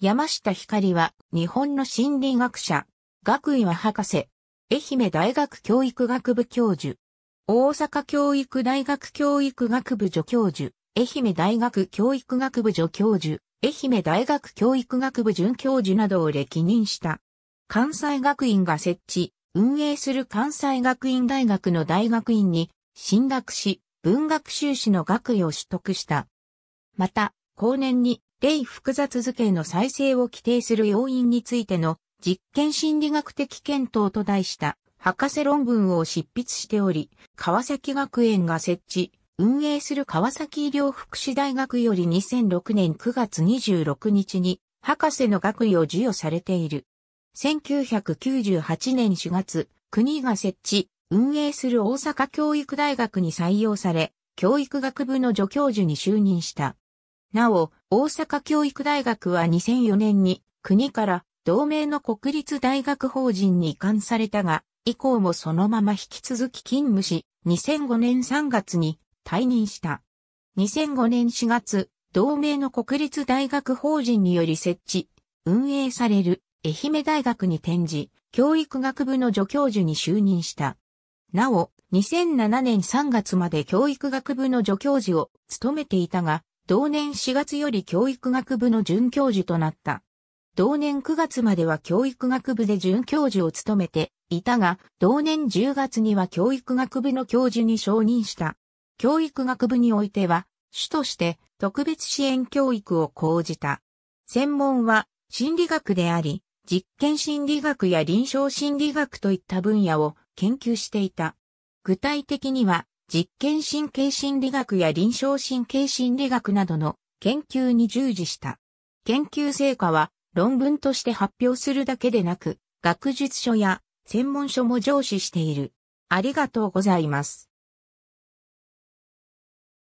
山下光は日本の心理学者、学位は博士、愛媛大学教育学部教授、大阪教育大学教育学部助教授、愛媛大学教育学部助教授、愛媛大学教育学部准教授などを歴任した。関西学院が設置、運営する関西学院大学の大学院に進学し、文学修士の学位を取得した。また、後年に例、複雑図形の再生を規定する要因についての実験心理学的検討と題した博士論文を執筆しており、川崎学園が設置、運営する川崎医療福祉大学より2006年9月26日に博士の学位を授与されている。1998年4月、国が設置、運営する大阪教育大学に採用され、教育学部の助教授に就任した。なお、大阪教育大学は2004年に国から同盟の国立大学法人に移管されたが、以降もそのまま引き続き勤務し、2005年3月に退任した。2005年4月、同盟の国立大学法人により設置、運営される愛媛大学に転じ、教育学部の助教授に就任した。なお、2007年3月まで教育学部の助教授を務めていたが、同年4月より教育学部の准教授となった。同年9月までは教育学部で准教授を務めていたが、同年10月には教育学部の教授に承認した。教育学部においては、主として特別支援教育を講じた。専門は心理学であり、実験心理学や臨床心理学といった分野を研究していた。具体的には、実験神経心理学や臨床神経心理学などの研究に従事した。研究成果は論文として発表するだけでなく、学術書や専門書も上司している。ありがとうございます。